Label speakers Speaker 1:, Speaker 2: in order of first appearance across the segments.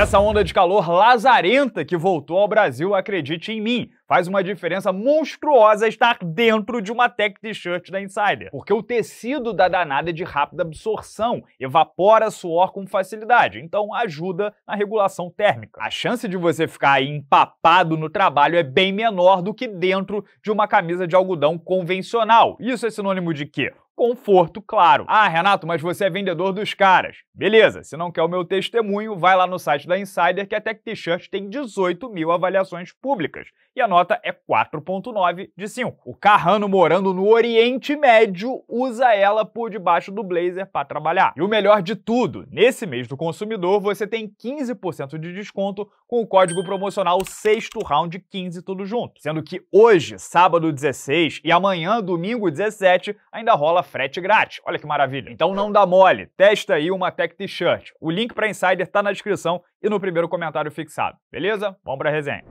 Speaker 1: Essa onda de calor lazarenta que voltou ao Brasil, acredite em mim, faz uma diferença monstruosa estar dentro de uma tech t-shirt da Insider, porque o tecido da danada é de rápida absorção, evapora suor com facilidade, então ajuda na regulação térmica. A chance de você ficar empapado no trabalho é bem menor do que dentro de uma camisa de algodão convencional. Isso é sinônimo de quê? conforto, claro. Ah, Renato, mas você é vendedor dos caras. Beleza, se não quer o meu testemunho, vai lá no site da Insider que a Tech T-Shirt tem 18 mil avaliações públicas e a nota é 4.9 de 5. O Carrano, morando no Oriente Médio, usa ela por debaixo do blazer para trabalhar. E o melhor de tudo, nesse mês do consumidor, você tem 15% de desconto com o código promocional sexto round 15 tudo junto. Sendo que hoje, sábado 16 e amanhã, domingo 17, ainda rola frete grátis. Olha que maravilha. Então não dá mole, testa aí uma Tech T-shirt. O link para Insider está na descrição e no primeiro comentário fixado. Beleza? Vamos para resenha.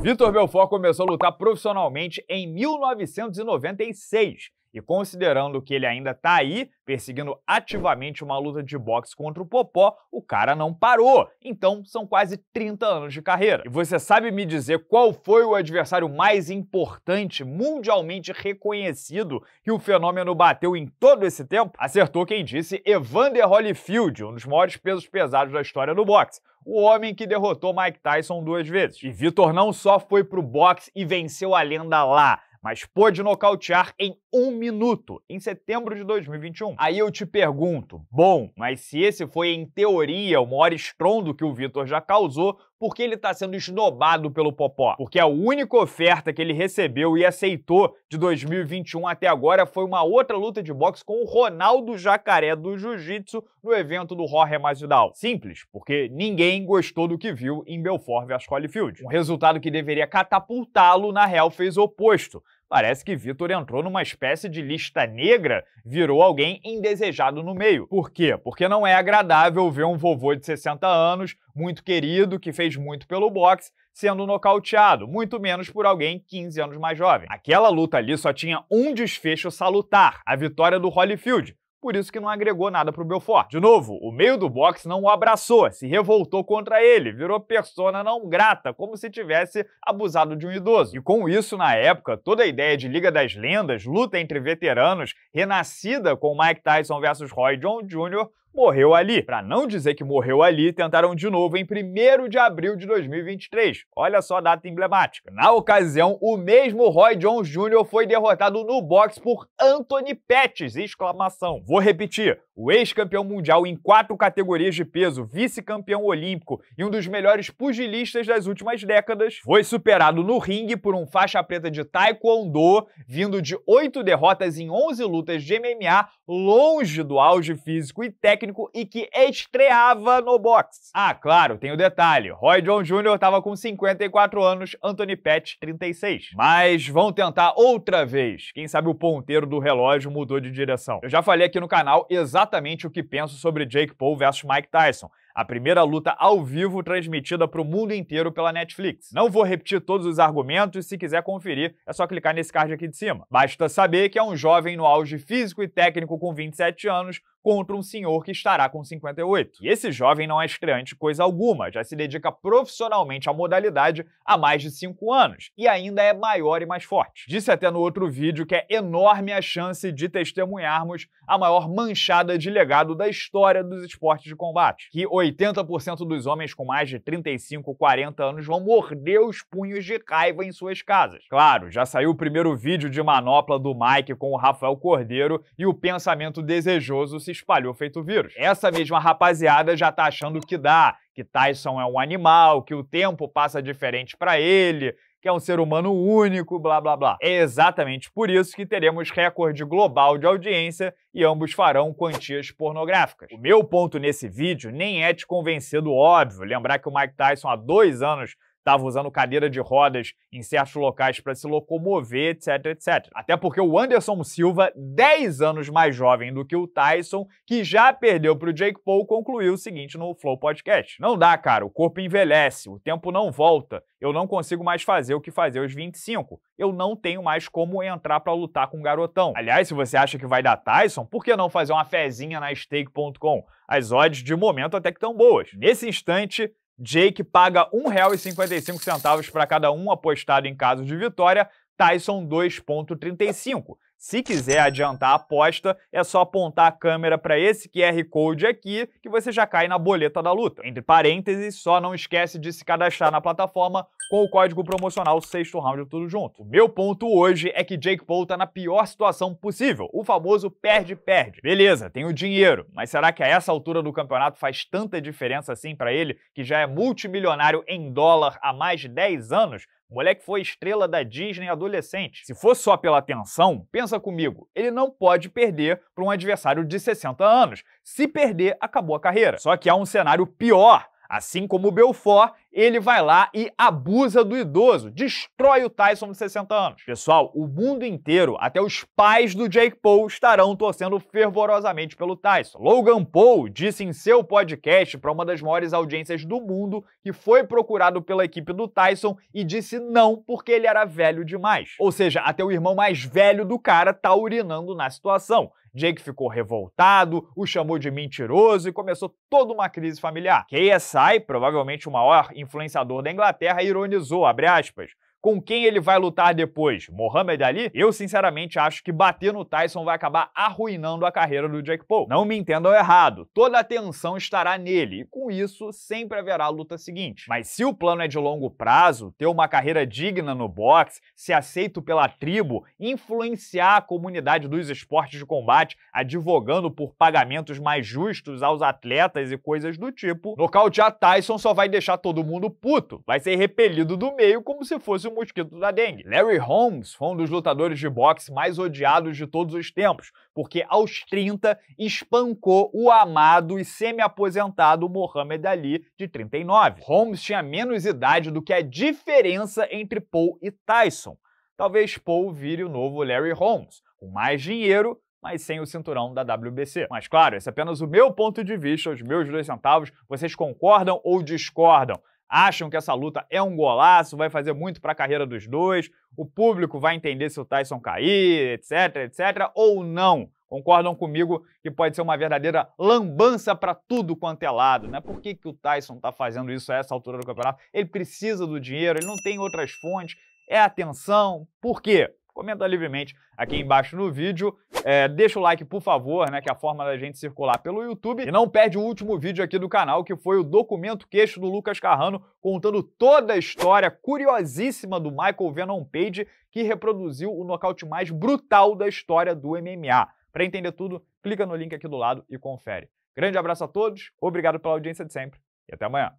Speaker 1: Vitor Belfort começou a lutar profissionalmente em 1996 e considerando que ele ainda está aí, perseguindo ativamente uma luta de boxe contra o Popó, o cara não parou. Então são quase 30 anos de carreira. E você sabe me dizer qual foi o adversário mais importante, mundialmente reconhecido, que o fenômeno bateu em todo esse tempo? Acertou quem disse Evander Holyfield, um dos maiores pesos pesados da história do boxe o homem que derrotou Mike Tyson duas vezes. E Vitor não só foi pro boxe e venceu a lenda lá, mas pôde nocautear em um minuto, em setembro de 2021. Aí eu te pergunto, bom, mas se esse foi, em teoria, o maior estrondo que o Vitor já causou, por que ele está sendo esnobado pelo Popó? Porque a única oferta que ele recebeu e aceitou de 2021 até agora foi uma outra luta de boxe com o Ronaldo Jacaré do Jiu-Jitsu no evento do Jorge Masvidal. Simples, porque ninguém gostou do que viu em Belfort vs Holyfield. Um resultado que deveria catapultá-lo, na real, fez o oposto. Parece que Vitor entrou numa espécie de lista negra, virou alguém indesejado no meio. Por quê? Porque não é agradável ver um vovô de 60 anos, muito querido, que fez muito pelo boxe, sendo nocauteado, muito menos por alguém 15 anos mais jovem. Aquela luta ali só tinha um desfecho salutar, a vitória do Holyfield, por isso que não agregou nada pro Belfort. De novo, o meio do boxe não o abraçou, se revoltou contra ele, virou persona não grata, como se tivesse abusado de um idoso. E com isso, na época, toda a ideia de Liga das Lendas, luta entre veteranos, renascida com Mike Tyson versus Roy Jones Jr., morreu ali. Para não dizer que morreu ali, tentaram de novo em 1 de abril de 2023. Olha só a data emblemática. Na ocasião, o mesmo Roy Jones Jr. foi derrotado no boxe por Anthony Pettis, exclamação. Vou repetir. O ex-campeão mundial em quatro categorias de peso, vice-campeão olímpico e um dos melhores pugilistas das últimas décadas, foi superado no ringue por um faixa preta de taekwondo, vindo de oito derrotas em onze lutas de MMA, longe do auge físico e técnico e que estreava no boxe. Ah, claro, tem o detalhe, Roy John Jr. estava com 54 anos, Anthony Pettis 36. Mas vão tentar outra vez. Quem sabe o ponteiro do relógio mudou de direção. Eu já falei aqui no canal exatamente exatamente o que penso sobre Jake Paul versus Mike Tyson, a primeira luta ao vivo transmitida para o mundo inteiro pela Netflix. Não vou repetir todos os argumentos, se quiser conferir, é só clicar nesse card aqui de cima. Basta saber que é um jovem no auge físico e técnico com 27 anos, contra um senhor que estará com 58. E esse jovem não é estreante coisa alguma, já se dedica profissionalmente à modalidade há mais de 5 anos e ainda é maior e mais forte. Disse até no outro vídeo que é enorme a chance de testemunharmos a maior manchada de legado da história dos esportes de combate, que 80% dos homens com mais de 35, 40 anos vão morder os punhos de raiva em suas casas. Claro, já saiu o primeiro vídeo de manopla do Mike com o Rafael Cordeiro e o pensamento desejoso se espalhou feito vírus. Essa mesma rapaziada já tá achando que dá, que Tyson é um animal, que o tempo passa diferente para ele, que é um ser humano único, blá blá blá. É exatamente por isso que teremos recorde global de audiência e ambos farão quantias pornográficas. O meu ponto nesse vídeo nem é te convencer do óbvio, lembrar que o Mike Tyson há dois anos estava usando cadeira de rodas em certos locais para se locomover, etc, etc. Até porque o Anderson Silva, 10 anos mais jovem do que o Tyson, que já perdeu para o Jake Paul, concluiu o seguinte no Flow Podcast. Não dá, cara, o corpo envelhece, o tempo não volta, eu não consigo mais fazer o que fazia aos 25. Eu não tenho mais como entrar para lutar com um garotão. Aliás, se você acha que vai dar Tyson, por que não fazer uma fezinha na stake.com? As odds de momento até que estão boas. Nesse instante, Jake paga R$ 1,55 para cada um apostado em caso de vitória, Tyson 2,35. Se quiser adiantar a aposta, é só apontar a câmera para esse QR Code aqui que você já cai na boleta da luta. Entre parênteses, só não esquece de se cadastrar na plataforma com o código promocional sexto round tudo junto. Meu ponto hoje é que Jake Paul tá na pior situação possível, o famoso perde-perde. Beleza, tem o dinheiro, mas será que a essa altura do campeonato faz tanta diferença assim para ele, que já é multimilionário em dólar há mais de 10 anos? O moleque foi estrela da Disney adolescente. Se for só pela atenção, pensa comigo, ele não pode perder para um adversário de 60 anos. Se perder, acabou a carreira. Só que há um cenário pior Assim como o Belfort, ele vai lá e abusa do idoso, destrói o Tyson de 60 anos. Pessoal, o mundo inteiro, até os pais do Jake Paul, estarão torcendo fervorosamente pelo Tyson. Logan Paul disse em seu podcast para uma das maiores audiências do mundo que foi procurado pela equipe do Tyson e disse não porque ele era velho demais. Ou seja, até o irmão mais velho do cara tá urinando na situação. Jake ficou revoltado, o chamou de mentiroso e começou toda uma crise familiar. KSI, provavelmente o maior influenciador da Inglaterra, ironizou, abre aspas, com quem ele vai lutar depois? Mohamed Ali? Eu, sinceramente, acho que bater no Tyson vai acabar arruinando a carreira do Jack Paul. Não me entendam errado, toda a atenção estará nele, e com isso sempre haverá a luta seguinte. Mas se o plano é de longo prazo, ter uma carreira digna no boxe, ser aceito pela tribo, influenciar a comunidade dos esportes de combate, advogando por pagamentos mais justos aos atletas e coisas do tipo, nocautear Tyson só vai deixar todo mundo puto, vai ser repelido do meio como se fosse um mosquito da dengue. Larry Holmes foi um dos lutadores de boxe mais odiados de todos os tempos, porque aos 30 espancou o amado e semi-aposentado Muhammad Ali, de 39. Holmes tinha menos idade do que a diferença entre Paul e Tyson. Talvez Paul vire o novo Larry Holmes, com mais dinheiro, mas sem o cinturão da WBC. Mas claro, esse é apenas o meu ponto de vista, os meus dois centavos. Vocês concordam ou discordam? acham que essa luta é um golaço, vai fazer muito para a carreira dos dois, o público vai entender se o Tyson cair, etc, etc, ou não. Concordam comigo que pode ser uma verdadeira lambança para tudo quanto é lado, né? Por que, que o Tyson está fazendo isso a essa altura do campeonato? Ele precisa do dinheiro, ele não tem outras fontes, é atenção, por quê? comenta livremente aqui embaixo no vídeo. É, deixa o like, por favor, né, que é a forma da gente circular pelo YouTube. E não perde o último vídeo aqui do canal, que foi o documento queixo do Lucas Carrano, contando toda a história curiosíssima do Michael Venom Page, que reproduziu o nocaute mais brutal da história do MMA. Para entender tudo, clica no link aqui do lado e confere. Grande abraço a todos, obrigado pela audiência de sempre e até amanhã.